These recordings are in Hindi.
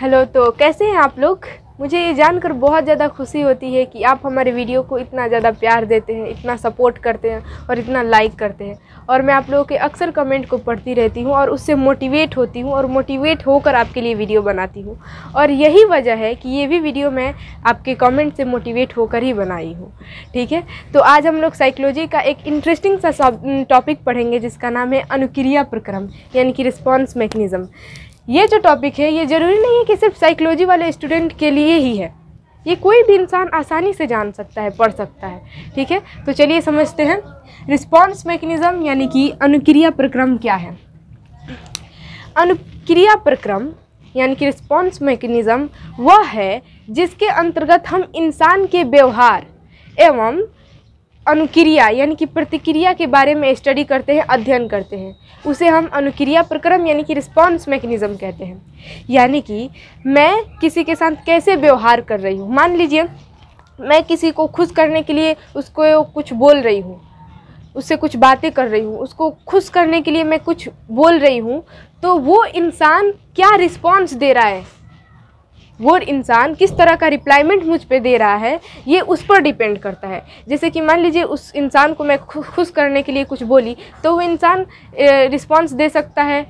हेलो तो कैसे हैं आप लोग मुझे ये जानकर बहुत ज़्यादा खुशी होती है कि आप हमारे वीडियो को इतना ज़्यादा प्यार देते हैं इतना सपोर्ट करते हैं और इतना लाइक करते हैं और मैं आप लोगों के अक्सर कमेंट को पढ़ती रहती हूँ और उससे मोटिवेट होती हूँ और मोटिवेट होकर आपके लिए वीडियो बनाती हूँ और यही वजह है कि ये भी वीडियो मैं आपके कमेंट से मोटिवेट होकर ही बनाई हूँ ठीक है तो आज हम लोग साइकोलॉजी का एक इंटरेस्टिंग सा टॉपिक पढ़ेंगे जिसका नाम है अनुक्रिया प्रक्रम यानी कि रिस्पॉन्स मैकनिज़म ये जो टॉपिक है ये ज़रूरी नहीं है कि सिर्फ साइकोलॉजी वाले स्टूडेंट के लिए ही है ये कोई भी इंसान आसानी से जान सकता है पढ़ सकता है ठीक है तो चलिए समझते हैं रिस्पॉन्स मैकेनिज़्म यानी कि अनुक्रिया प्रक्रम क्या है अनुक्रिया प्रक्रम यानी कि रिस्पॉन्स मैकेनिज़्म वह है जिसके अंतर्गत हम इंसान के व्यवहार एवं अनुक्रिया यानी कि प्रतिक्रिया के बारे में स्टडी करते हैं अध्ययन करते हैं उसे हम अनुक्रिया प्रक्रम यानी कि रिस्पॉन्स मैकेनिज़्म कहते हैं यानी कि मैं किसी के साथ कैसे व्यवहार कर रही हूँ मान लीजिए मैं किसी को खुश करने के लिए उसको कुछ बोल रही हूँ उससे कुछ बातें कर रही हूँ उसको खुश करने के लिए मैं कुछ बोल रही हूँ तो वो इंसान क्या रिस्पॉन्स दे रहा है वो इंसान किस तरह का रिप्लाईमेंट मुझ पे दे रहा है ये उस पर डिपेंड करता है जैसे कि मान लीजिए उस इंसान को मैं खुश करने के लिए कुछ बोली तो वो इंसान रिस्पॉन्स दे सकता है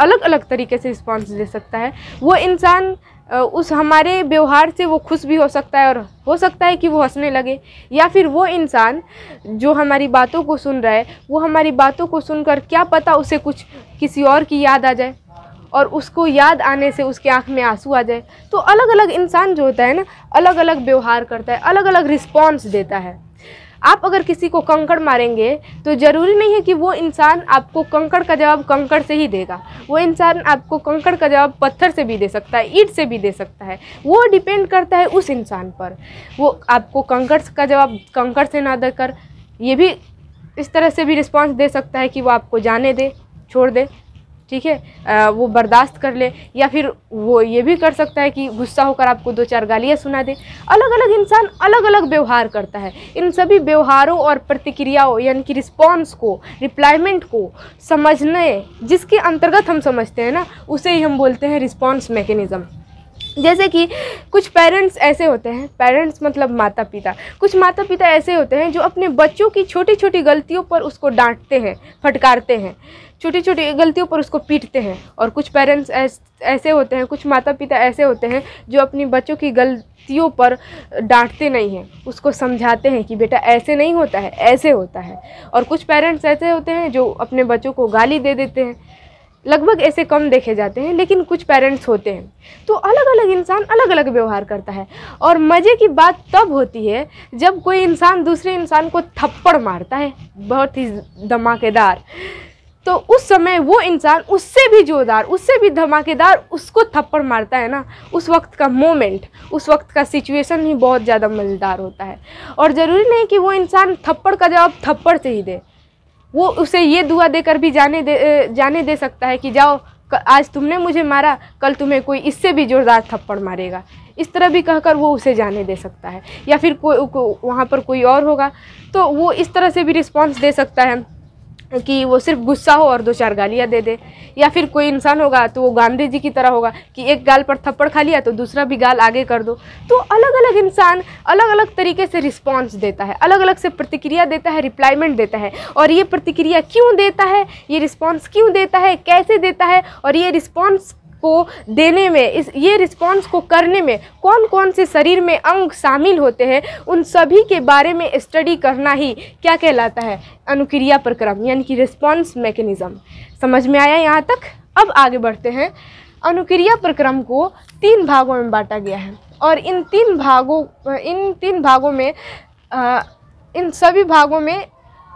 अलग अलग तरीके से रिस्पॉन्स दे सकता है वो इंसान उस हमारे व्यवहार से वो खुश भी हो सकता है और हो सकता है कि वो हंसने लगे या फिर वो इंसान जो हमारी बातों को सुन रहा है वो हमारी बातों को सुनकर क्या पता उसे कुछ किसी और की याद आ जाए और उसको याद आने से उसकी आंख में आंसू आ जाए तो अलग अलग इंसान जो होता है ना अलग अलग व्यवहार करता है अलग अलग रिस्पॉन्स देता है आप अगर किसी को कंकड़ मारेंगे तो ज़रूरी नहीं है कि वो इंसान आपको कंकड़ का जवाब कंकड़ से ही देगा वो इंसान आपको कंकड़ का जवाब पत्थर से भी दे सकता है ईट से भी दे सकता है वो डिपेंड करता है उस इंसान पर वो आपको कंकड़ का जवाब कंकड़ से ना देकर ये भी इस तरह से भी रिस्पॉन्स दे सकता है कि वो आपको जाने दे छोड़ दे ठीक है वो बर्दाश्त कर ले या फिर वो ये भी कर सकता है कि गुस्सा होकर आपको दो चार गालियाँ सुना दे अलग अलग इंसान अलग अलग व्यवहार करता है इन सभी व्यवहारों और प्रतिक्रियाओं यानी कि रिस्पॉन्स को रिप्लाईमेंट को समझने जिसके अंतर्गत हम समझते हैं ना उसे ही हम बोलते हैं रिस्पॉन्स मैकेनिज़्म जैसे कि कुछ पेरेंट्स ऐसे होते हैं पेरेंट्स मतलब माता पिता कुछ माता पिता ऐसे होते हैं जो अपने बच्चों की छोटी छोटी गलतियों पर उसको डांटते हैं फटकारते हैं छोटी छोटी गलतियों पर उसको पीटते हैं और कुछ पेरेंट्स ऐसे होते हैं कुछ माता पिता ऐसे होते हैं जो अपने बच्चों की गलतियों पर डांटते नहीं हैं उसको समझाते हैं कि बेटा ऐसे नहीं होता है ऐसे होता है और कुछ पेरेंट्स ऐसे होते हैं जो अपने बच्चों को गाली दे देते हैं लगभग ऐसे कम देखे जाते हैं लेकिन कुछ पेरेंट्स होते हैं तो अलग अलग इंसान अलग अलग व्यवहार करता है और मज़े की बात तब होती है जब कोई इंसान दूसरे इंसान को थप्पड़ मारता है बहुत ही धमाकेदार तो उस समय वो इंसान उससे भी जोरदार उससे भी धमाकेदार उसको थप्पड़ मारता है ना उस वक्त का मोमेंट उस वक्त का सिचुएशन ही बहुत ज़्यादा मज़ेदार होता है और ज़रूरी नहीं कि वो इंसान थप्पड़ का जवाब थप्पड़ से ही दे वो उसे ये दुआ देकर भी जाने दे जाने दे सकता है कि जाओ आज तुमने मुझे मारा कल तुम्हें कोई इससे भी ज़ोरदार थप्पड़ मारेगा इस तरह भी कहकर वो उसे जाने दे सकता है या फिर कोई को, वहाँ पर कोई और होगा तो वो इस तरह से भी रिस्पॉन्स दे सकता है कि वो सिर्फ गुस्सा हो और दो चार गालियाँ दे दे या फिर कोई इंसान होगा तो वो गांधी जी की तरह होगा कि एक गाल पर थप्पड़ खा लिया तो दूसरा भी गाल आगे कर दो तो अलग अलग इंसान अलग अलग तरीके से रिस्पॉन्स देता है अलग अलग से प्रतिक्रिया देता है रिप्लाईमेंट देता है और ये प्रतिक्रिया क्यों देता है ये रिस्पॉन्स क्यों देता है कैसे देता है और ये रिस्पॉन्स को देने में इस ये रिस्पॉन्स को करने में कौन कौन से शरीर में अंग शामिल होते हैं उन सभी के बारे में स्टडी करना ही क्या कहलाता है अनुक्रिया प्रक्रम यानी कि रिस्पॉन्स मैकेनिज़्म समझ में आया यहाँ तक अब आगे बढ़ते हैं अनुक्रिया प्रक्रम को तीन भागों में बांटा गया है और इन तीन भागों इन तीन भागों में आ, इन सभी भागों में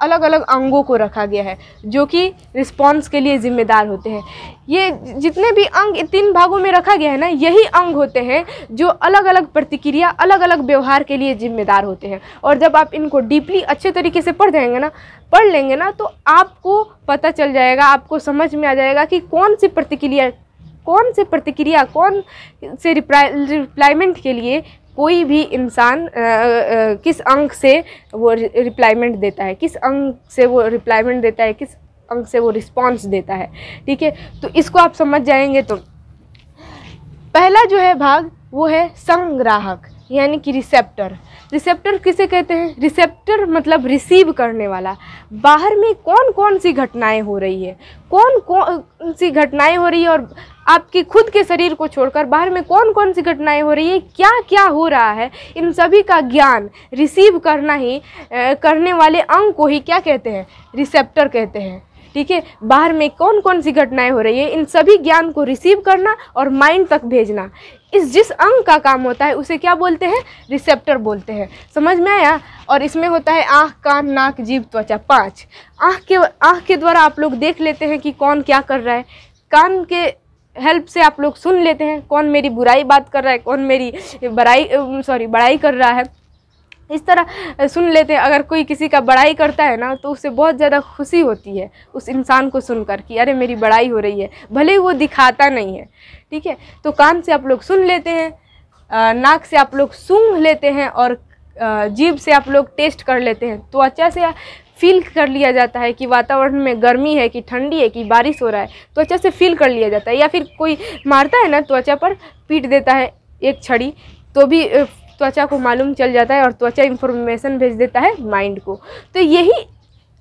अलग अलग अंगों को रखा गया है जो कि रिस्पॉन्स के लिए ज़िम्मेदार होते हैं ये जितने भी अंग तीन भागों में रखा गया है ना यही अंग होते हैं जो अलग अलग प्रतिक्रिया अलग अलग व्यवहार के लिए ज़िम्मेदार होते हैं और जब आप इनको डीपली अच्छे तरीके से पढ़ जाएंगे ना पढ़ लेंगे ना तो आपको पता चल जाएगा आपको समझ में आ जाएगा कि कौन सी प्रतिक्रिया कौन से प्रतिक्रिया कौन से रिप्लाई रिप्लाईमेंट के लिए कोई भी इंसान किस अंक से वो रिप्लाईमेंट देता है किस अंक से वो रिप्लाईमेंट देता है किस अंक से वो रिस्पॉन्स देता है ठीक है तो इसको आप समझ जाएंगे तो पहला जो है भाग वो है संग्राहक यानी कि रिसेप्टर रिसेप्टर किसे कहते हैं रिसेप्टर मतलब रिसीव करने वाला बाहर में कौन कौन सी घटनाएं हो रही है कौन कौन सी घटनाएं हो रही है और आपके खुद के शरीर को छोड़कर बाहर में कौन कौन सी घटनाएं हो रही है क्या क्या हो रहा है इन सभी का ज्ञान रिसीव करना ही करने वाले अंग को ही क्या कहते हैं रिसेप्टर कहते हैं ठीक है बाहर में कौन कौन सी घटनाएं हो रही है इन सभी ज्ञान को रिसीव करना और माइंड तक भेजना इस जिस अंग का काम होता है उसे क्या बोलते हैं रिसेप्टर बोलते हैं समझ में आया और इसमें होता है आँख कान नाक जीव त्वचा पाँच आँख के आँख के द्वारा आप लोग देख लेते हैं कि कौन क्या कर रहा है कान के हेल्प से आप लोग सुन लेते हैं कौन मेरी बुराई बात कर रहा है कौन मेरी बड़ाई सॉरी बड़ाई कर रहा है इस तरह सुन लेते हैं अगर कोई किसी का बड़ाई करता है ना तो उसे बहुत ज़्यादा खुशी होती है उस इंसान को सुनकर कि अरे मेरी बड़ाई हो रही है भले ही वो दिखाता नहीं है ठीक है तो कान से आप लोग सुन लेते हैं नाक से आप लोग सूंघ लेते हैं और जीभ से आप लोग टेस्ट कर लेते हैं तो अच्छा से फील कर लिया जाता है कि वातावरण में गर्मी है कि ठंडी है कि बारिश हो रहा है तो अच्छा से फील कर लिया जाता है या फिर कोई मारता है ना त्वचा पर पीट देता है एक छड़ी तो भी त्वचा को मालूम चल जाता है और त्वचा इन्फॉर्मेशन भेज देता है माइंड को तो यही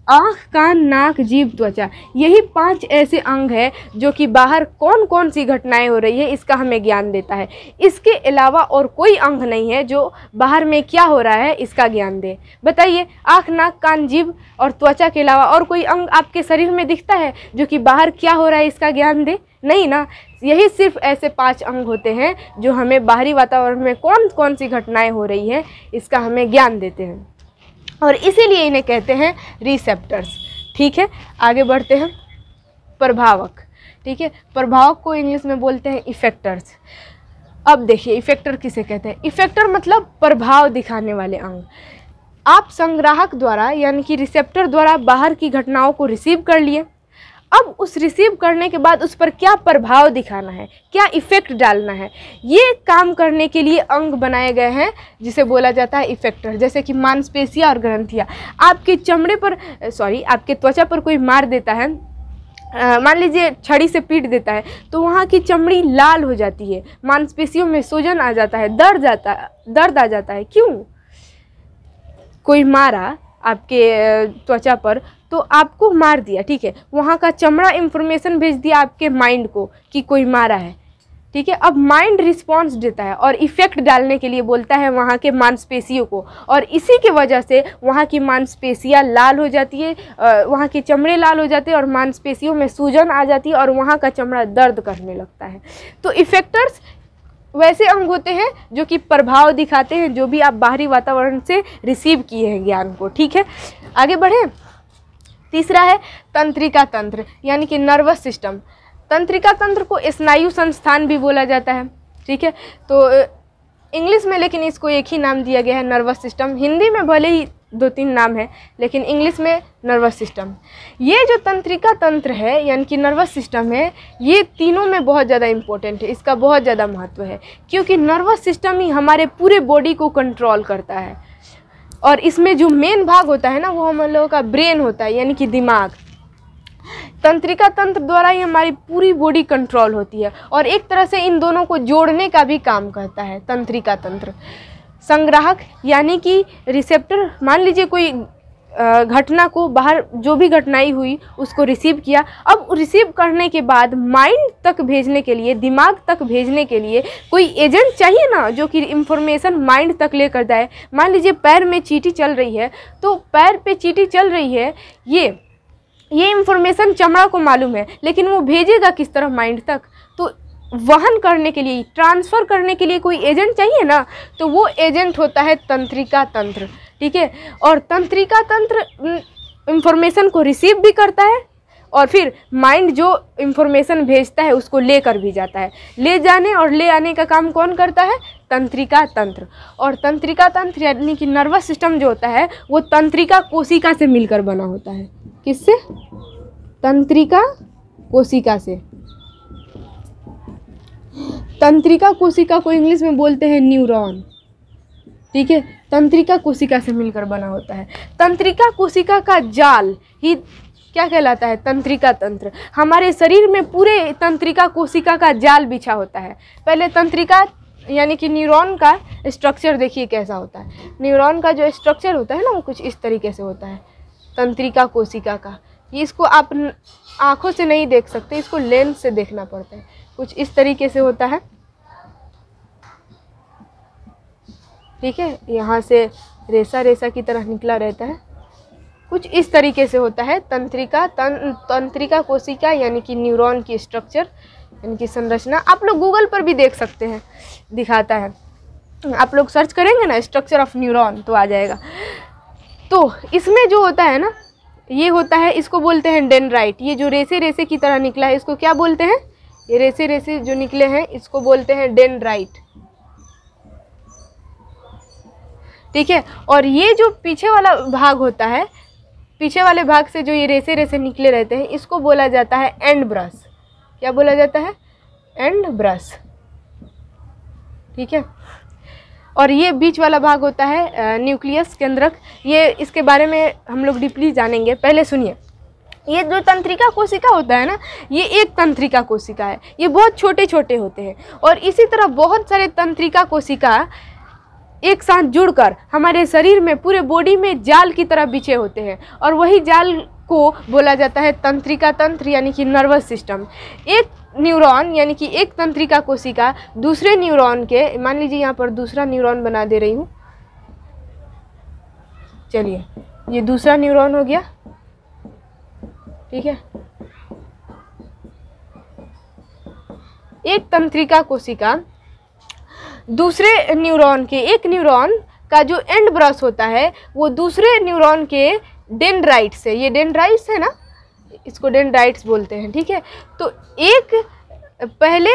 आँख कान नाक जीव त्वचा यही पांच ऐसे अंग हैं जो कि बाहर कौन कौन सी घटनाएं हो रही है इसका हमें ज्ञान देता है इसके अलावा और कोई अंग नहीं है जो बाहर में क्या हो रहा है इसका ज्ञान दे बताइए आँख नाक कान जीव और त्वचा के अलावा और कोई अंग आपके शरीर में दिखता है जो कि बाहर क्या हो रहा है इसका ज्ञान दे नहीं ना यही सिर्फ ऐसे पांच अंग होते हैं जो हमें बाहरी वातावरण में कौन कौन सी घटनाएं हो रही हैं इसका हमें ज्ञान देते हैं और इसीलिए इन्हें कहते हैं रिसेप्टर्स ठीक है आगे बढ़ते हैं प्रभावक ठीक है प्रभावक को इंग्लिश में बोलते हैं इफेक्टर्स अब देखिए इफेक्टर किसे कहते हैं इफेक्टर मतलब प्रभाव दिखाने वाले अंग आप संग्राहक द्वारा यानी कि रिसेप्टर द्वारा बाहर की घटनाओं को रिसीव कर लिए अब उस रिसीव करने के बाद उस पर क्या प्रभाव दिखाना है क्या इफ़ेक्ट डालना है ये काम करने के लिए अंग बनाए गए हैं जिसे बोला जाता है इफ़ेक्टर जैसे कि मांसपेशिया और ग्रंथियाँ आपके चमड़े पर सॉरी आपके त्वचा पर कोई मार देता है मान लीजिए छड़ी से पीट देता है तो वहाँ की चमड़ी लाल हो जाती है मांसपेशियों में सूजन आ जाता है दर्द आता दर्द आ जाता है क्यों कोई मारा आपके त्वचा पर तो आपको मार दिया ठीक है वहाँ का चमड़ा इन्फॉर्मेशन भेज दिया आपके माइंड को कि कोई मारा है ठीक है अब माइंड रिस्पॉन्स देता है और इफ़ेक्ट डालने के लिए बोलता है वहाँ के मांसपेशियों को और इसी के वजह से वहाँ की मांसपेशियाँ लाल हो जाती है वहाँ के चमड़े लाल हो जाते हैं और मांसपेशियों में सूजन आ जाती है और वहाँ का चमड़ा दर्द करने लगता है तो इफ़ेक्टर्स वैसे अंग होते हैं जो कि प्रभाव दिखाते हैं जो भी आप बाहरी वातावरण से रिसीव किए हैं ज्ञान को ठीक है आगे बढ़ें तीसरा है तंत्रिका तंत्र यानी कि नर्वस सिस्टम तंत्रिका तंत्र को स्नायु संस्थान भी बोला जाता है ठीक है तो इंग्लिश में लेकिन इसको एक ही नाम दिया गया है नर्वस सिस्टम हिंदी में भले ही दो तीन नाम है लेकिन इंग्लिश में नर्वस सिस्टम ये जो तंत्रिका तंत्र है यानी कि नर्वस सिस्टम है ये तीनों में बहुत ज़्यादा इम्पोर्टेंट है इसका बहुत ज़्यादा महत्व है क्योंकि नर्वस सिस्टम ही हमारे पूरे बॉडी को कंट्रोल करता है और इसमें जो मेन भाग होता है ना वो हम लोगों का ब्रेन होता है यानी कि दिमाग तंत्रिका तंत्र द्वारा ही हमारी पूरी बॉडी कंट्रोल होती है और एक तरह से इन दोनों को जोड़ने का भी काम करता है तंत्रिका तंत्र संग्राहक यानी कि रिसेप्टर मान लीजिए कोई घटना को बाहर जो भी घटनाई हुई उसको रिसीव किया अब रिसीव करने के बाद माइंड तक भेजने के लिए दिमाग तक भेजने के लिए कोई एजेंट चाहिए ना जो कि इंफॉर्मेशन माइंड तक लेकर जाए मान लीजिए पैर में चीटी चल रही है तो पैर पे चीटी चल रही है ये ये इंफॉर्मेशन चमड़ा को मालूम है लेकिन वो भेजेगा किस तरह माइंड तक तो वहन करने के लिए ट्रांसफ़र करने के लिए कोई एजेंट चाहिए ना तो वो एजेंट होता है तंत्रिका तंत्र ठीक है और तंत्रिका तंत्र इंफॉर्मेशन को रिसीव भी करता है और फिर माइंड जो इन्फॉर्मेशन भेजता है उसको लेकर भी जाता है ले जाने और ले आने का काम कौन करता है तंत्रिका तंत्र और तंत्रिका तंत्र यानी कि नर्वस सिस्टम जो होता है वो तंत्रिका कोशिका से मिलकर बना होता है किससे तंत्रिका कोशिका से तंत्रिका कोशिका को इंग्लिश में बोलते हैं न्यूरॉन ठीक है तंत्रिका कोशिका से मिलकर बना होता है तंत्रिका कोशिका का जाल ही क्या कहलाता है तंत्रिका तंत्र हमारे शरीर में पूरे तंत्रिका कोशिका का जाल बिछा होता है पहले तंत्रिका यानी कि न्यूरॉन का स्ट्रक्चर देखिए कैसा होता है न्यूरॉन का जो स्ट्रक्चर होता है ना वो कुछ इस तरीके से होता है तंत्रिका कोशिका का ये इसको आप आँखों से नहीं देख सकते इसको लेंस से देखना पड़ता है कुछ इस तरीके से होता है ठीक है यहाँ से रेसा रेसा की तरह निकला रहता है कुछ इस तरीके से होता है तंत्रिका तं, तंत्रिका कोशिका यानी कि न्यूरॉन की स्ट्रक्चर यानी कि संरचना आप लोग गूगल पर भी देख सकते हैं दिखाता है आप लोग सर्च करेंगे ना स्ट्रक्चर ऑफ न्यूरॉन तो आ जाएगा तो इसमें जो होता है ना ये होता है इसको बोलते हैं डेनराइट ये जो रेसे रेसे की तरह निकला है इसको क्या बोलते हैं ये रेसे रेसे जो निकले हैं इसको बोलते हैं डेनराइट ठीक है और ये जो पीछे वाला भाग होता है पीछे वाले भाग से जो ये रेसे रेसे निकले रहते हैं इसको बोला जाता है एंड ब्रश क्या बोला जाता है एंड ब्रश ठीक है और ये बीच वाला भाग होता है न्यूक्लियस केंद्रक ये इसके बारे में हम लोग डीपली जानेंगे पहले सुनिए ये जो तंत्रिका कोशिका होता है ना ये एक तंत्रिका कोशिका है ये बहुत छोटे छोटे होते हैं और इसी तरह बहुत सारे तंत्रिका कोशिका एक साथ जुड़कर हमारे शरीर में पूरे बॉडी में जाल की तरह बिछे होते हैं और वही जाल को बोला जाता है तंत्रिका तंत्र यानी कि नर्वस सिस्टम एक न्यूरॉन यानी कि एक तंत्रिका कोशिका दूसरे न्यूरॉन के मान लीजिए यहाँ पर दूसरा न्यूरॉन बना दे रही हूँ चलिए ये दूसरा न्यूरॉन हो गया ठीक है एक तंत्रिका कोशिका दूसरे न्यूरॉन के एक न्यूरॉन का जो एंड ब्रश होता है वो दूसरे न्यूरॉन के डेंड्राइट्स है ये डेंड्राइट्स है ना इसको डेंड्राइट्स बोलते हैं ठीक है तो एक पहले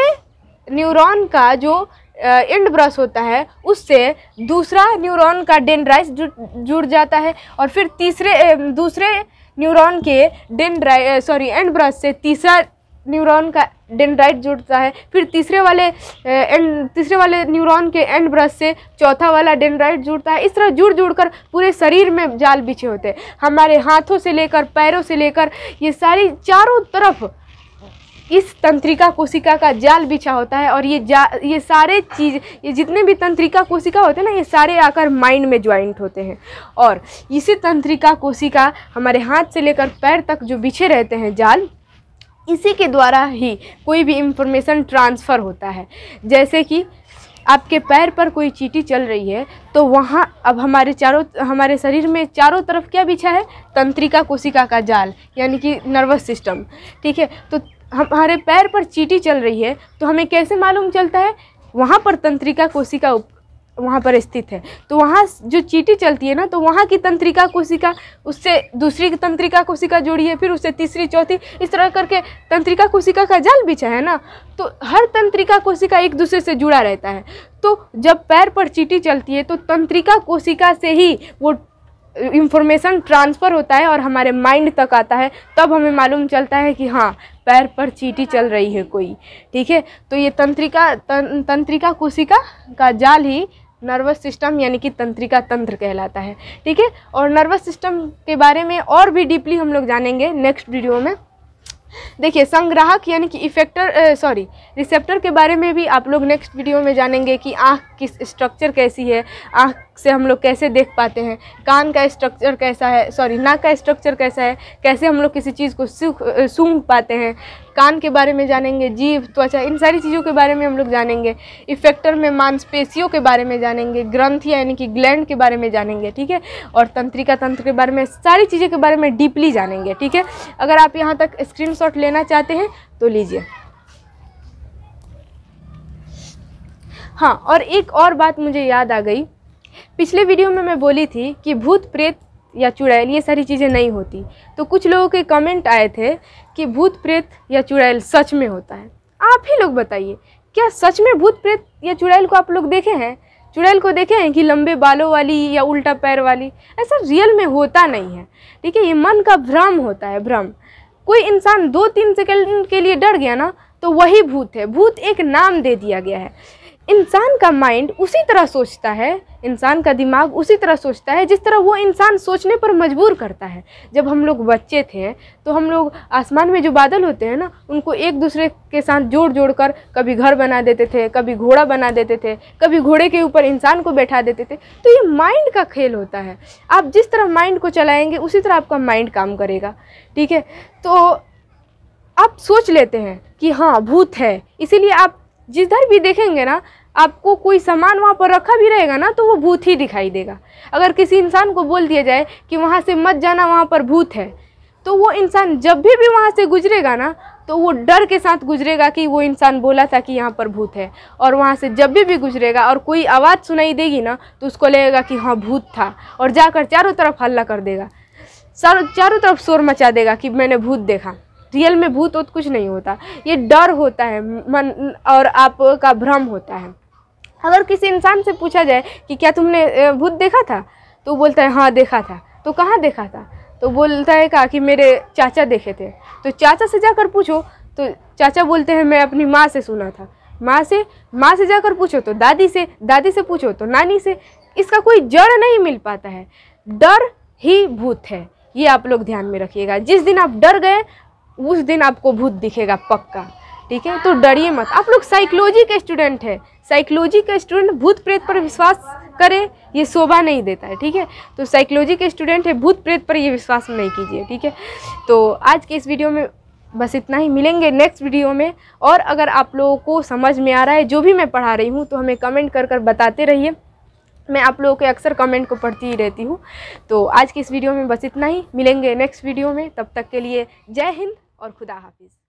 न्यूरॉन का जो एंड ब्रश होता है उससे दूसरा न्यूरॉन का डेंड्राइस जुड़ जुड़ जाता है और फिर तीसरे दूसरे न्यूरॉन के डेंड्राइ सॉरी एंड ब्रश से तीसरा न्यूरॉन का डेंड्राइट जुड़ता है फिर तीसरे वाले एंड तीसरे वाले न्यूरॉन के एंड ब्रश से चौथा वाला डेंड्राइट जुड़ता है इस तरह जुड़ जुड़ कर पूरे शरीर में जाल बिछे होते हैं हमारे हाथों से लेकर पैरों से लेकर ये सारी चारों तरफ इस तंत्रिका कोशिका का जाल बिछा होता है और ये जा ये सारे चीज़ ये जितने भी तंत्रिका कोशिका होते हैं ना ये सारे आकर माइंड में ज्वाइंट होते हैं और इसी तंत्रिका कोशिका हमारे हाथ से लेकर पैर तक जो बिछे रहते हैं जाल इसी के द्वारा ही कोई भी इंफॉर्मेशन ट्रांसफ़र होता है जैसे कि आपके पैर पर कोई चीटी चल रही है तो वहाँ अब हमारे चारों हमारे शरीर में चारों तरफ क्या बिछा है तंत्रिका कोशिका का जाल यानी कि नर्वस सिस्टम ठीक है तो हमारे पैर पर चीटी चल रही है तो हमें कैसे मालूम चलता है वहाँ पर तंत्रिका कोशिका वहाँ पर स्थित है तो वहाँ जो चीटी चलती है ना तो वहाँ की तंत्रिका कोशिका उससे दूसरी तंत्रिका कोशिका जुड़ी है फिर उससे तीसरी चौथी इस तरह करके तंत्रिका कोशिका का जाल बिछा है ना तो हर तंत्रिका कोशिका एक दूसरे से जुड़ा रहता है तो जब पैर पर चीटी चलती है तो तंत्रिका कोशिका से ही वो इन्फॉर्मेशन ट्रांसफ़र होता है और हमारे माइंड तक आता है तब हमें मालूम चलता है कि हाँ पैर पर चीटी चल रही है कोई ठीक है तो ये तंत्रिका तं, तंत्रिका कोशिका का जाल ही नर्वस सिस्टम यानी कि तंत्रिका तंत्र कहलाता है ठीक है और नर्वस सिस्टम के बारे में और भी डीपली हम लोग जानेंगे नेक्स्ट वीडियो में देखिए संग्राहक यानी कि इफेक्टर सॉरी रिसेप्टर के बारे में भी आप लोग नेक्स्ट वीडियो में जानेंगे कि आँख की स्ट्रक्चर कैसी है आँख से हम लोग कैसे देख पाते हैं कान का स्ट्रक्चर कैसा है सॉरी नाक का स्ट्रक्चर कैसा है कैसे हम लोग किसी चीज़ को सूंघ पाते हैं कान के बारे में जानेंगे जीव त्वचा इन सारी चीज़ों के बारे में हम लोग जानेंगे इफेक्टर में मांसपेशियों के बारे में जानेंगे ग्रंथ यानी कि ग्लैंड के बारे में जानेंगे ठीक है और तंत्रिका तंत्र के बारे में सारी चीज़ों के बारे में डीपली जानेंगे ठीक है अगर आप यहाँ तक स्क्रीन लेना चाहते हैं तो लीजिए हाँ और एक और बात मुझे याद आ गई पिछले वीडियो में मैं बोली थी कि भूत प्रेत या चुड़ैल ये सारी चीज़ें नहीं होती तो कुछ लोगों के कमेंट आए थे कि भूत प्रेत या चुड़ैल सच में होता है आप ही लोग बताइए क्या सच में भूत प्रेत या चुड़ैल को आप लोग देखे हैं चुड़ैल को देखे हैं कि लंबे बालों वाली या उल्टा पैर वाली ऐसा रियल में होता नहीं है ठीक है ये मन का भ्रम होता है भ्रम कोई इंसान दो तीन सेकंड के लिए डर गया ना तो वही भूत है भूत एक नाम दे दिया गया है इंसान का माइंड उसी तरह सोचता है इंसान का दिमाग उसी तरह सोचता है जिस तरह वो इंसान सोचने पर मजबूर करता है जब हम लोग बच्चे थे तो हम लोग आसमान में जो बादल होते हैं ना उनको एक दूसरे के साथ जोड़ जोड़ कर कभी घर बना देते थे कभी घोड़ा बना देते थे कभी घोड़े के ऊपर इंसान को बैठा देते थे तो ये माइंड का खेल होता है आप जिस तरह माइंड को चलाएँगे उसी तरह आपका माइंड काम करेगा ठीक है तो आप सोच लेते हैं कि हाँ भूत है इसीलिए आप जिधर भी देखेंगे ना आपको कोई सामान वहाँ पर रखा भी रहेगा ना तो वो भूत ही दिखाई देगा अगर किसी इंसान को बोल दिया जाए कि वहाँ से मत जाना वहाँ पर भूत है तो वो इंसान जब भी भी वहाँ से गुजरेगा ना तो वो डर के साथ गुजरेगा कि वो इंसान बोला था कि यहाँ पर भूत है और वहाँ से जब भी भी गुजरेगा और कोई आवाज़ सुनाई देगी ना तो उसको लगेगा कि हाँ भूत था और जाकर चारों तरफ हल्ला कर देगा चारों तरफ शोर मचा देगा कि मैंने भूत देखा रियल में भूत वूत कुछ नहीं होता ये डर होता है मन और आपका भ्रम होता है अगर किसी इंसान से पूछा जाए कि क्या तुमने भूत देखा था तो बोलता है हाँ देखा था तो कहाँ देखा था तो बोलता है कहा कि मेरे चाचा देखे थे तो चाचा से जाकर पूछो तो चाचा बोलते हैं मैं अपनी माँ से सुना था माँ से माँ से जाकर पूछो तो दादी से दादी से पूछो तो नानी से इसका कोई जड़ नहीं मिल पाता है डर ही भूत है ये आप लोग ध्यान में रखिएगा जिस दिन आप डर गए उस दिन आपको भूत दिखेगा पक्का ठीक है तो डरिए मत आप लोग साइकोलॉजी के स्टूडेंट है साइकोलॉजी का स्टूडेंट भूत प्रेत पर विश्वास करे ये शोभा नहीं देता है ठीक है तो साइकोलॉजी के स्टूडेंट है भूत प्रेत पर ये विश्वास नहीं कीजिए ठीक है तो आज के इस वीडियो में बस इतना ही मिलेंगे नेक्स्ट वीडियो में और अगर आप लोगों को समझ में आ रहा है जो भी मैं पढ़ा रही हूँ तो हमें कमेंट कर कर बताते रहिए मैं आप लोगों के अक्सर कमेंट को पढ़ती ही रहती हूँ तो आज के इस वीडियो में बस इतना ही मिलेंगे नेक्स्ट वीडियो में तब तक के लिए जय हिंद और खुदा हाफिज़